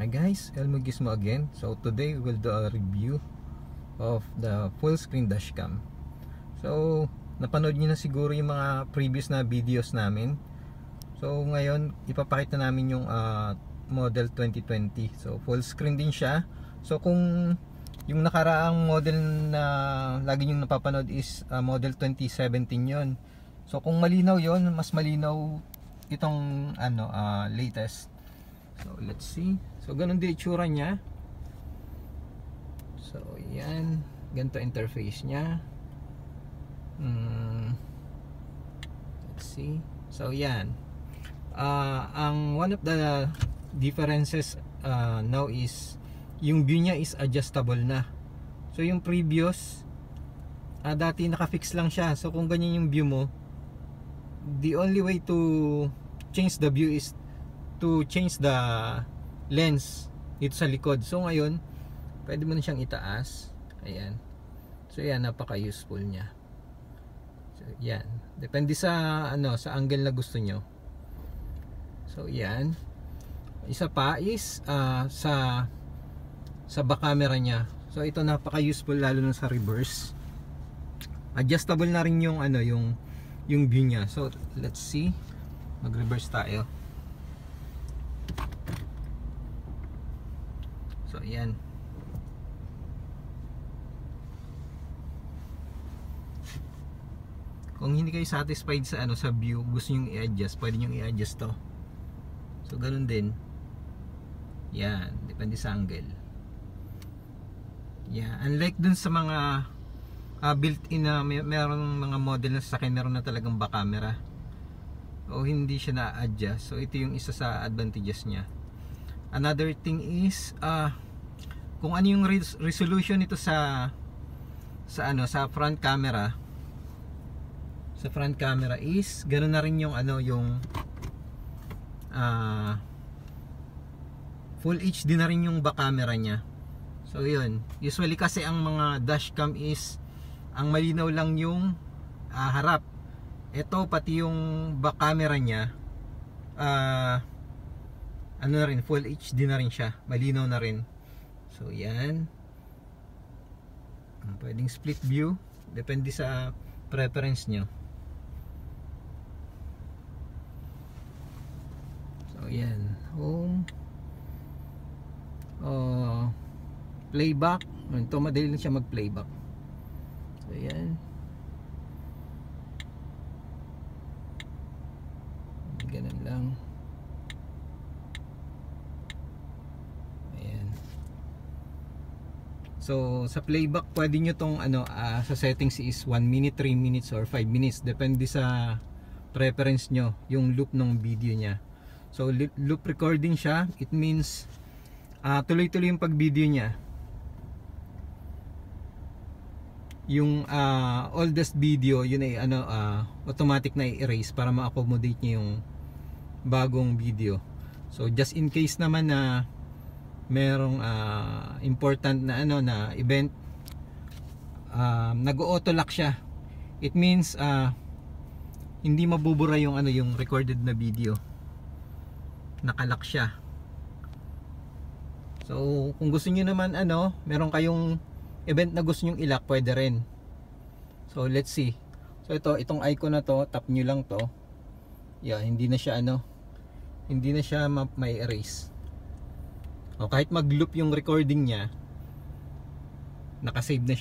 Hi guys, Elmo Gizmo again. So today we'll do a review of the full screen dashcam. So napanood niyo na siguro yung mga previous na videos namin. So ngayon ipapakita namin yung uh, model 2020. So full screen din siya. So kung yung nakaraang model na lagi niyo napapanood is uh, model 2017 yon. So kung malinaw yon, mas malinaw itong ano uh, latest. So let's see. So ganun din itsura niya. So yan, ganito interface niya. Mm, let's see. So yan. Uh, ang one of the differences uh, now is yung view niya is adjustable na. So yung previous uh, dati naka-fix lang siya. So kung ganyan yung view mo, the only way to change the view is to change the lens dito sa likod. So ngayon, pwede mo na siyang itaas. Ayan. So ayan, napaka-useful niya. So ayan. Depende sa ano, sa angle na gusto nyo. So ayan. Isa pa is uh, sa sa back camera niya. So ito napaka-useful lalo na sa reverse. Adjustable na rin yung ano, yung yung view niya. So let's see. Mag-reverse tayo. Ayan. Kung hindi kayo satisfied sa ano sa view, gusto niyo i-adjust, pwede niyo i-adjust 'to. So ganun din. Yan, depende sa angle. Yeah, unlike dun sa mga uh, built-in na uh, may, merong mga model na sasakyan, meron na talagang back camera. O hindi siya na-adjust. So ito yung isa sa advantages niya. Another thing is uh, kung ano yung res resolution nito sa sa ano sa front camera sa front camera is ganoon na rin yung ano yung uh, full HD na rin yung back camera niya so yun usually kasi ang mga dashcam is ang malinaw lang yung uh, harap ito pati yung back camera niya uh, ano na rin full HD na rin siya malinaw na rin So yan. Pwedeng split view. Depende sa preference nyo. So yan. Home. Uh, playback. Ito madali lang siya mag playback. So yan. So sa playback pwede nyo tong ano uh, sa settings is 1 minute, 3 minutes or 5 minutes depende sa preference nyo yung loop ng video niya. So loop recording siya, it means uh, tuloy-tuloy yung pag-video niya. Yung uh, oldest video, yun ay ano uh, automatic na i-erase para ma-accommodate niya yung bagong video. So just in case naman na uh, merong uh, important na ano na event um, ah, nag-auto lock siya it means uh, hindi mabubura yung ano yung recorded na video nakalak siya so kung gusto niyo naman ano meron kayong event na gusto niyo ilak pwede rin so let's see so ito itong icon na to tap niyo lang to yeah hindi na siya ano hindi na siya ma may erase o kahit mag-loop yung recording niya, nakasave na siya.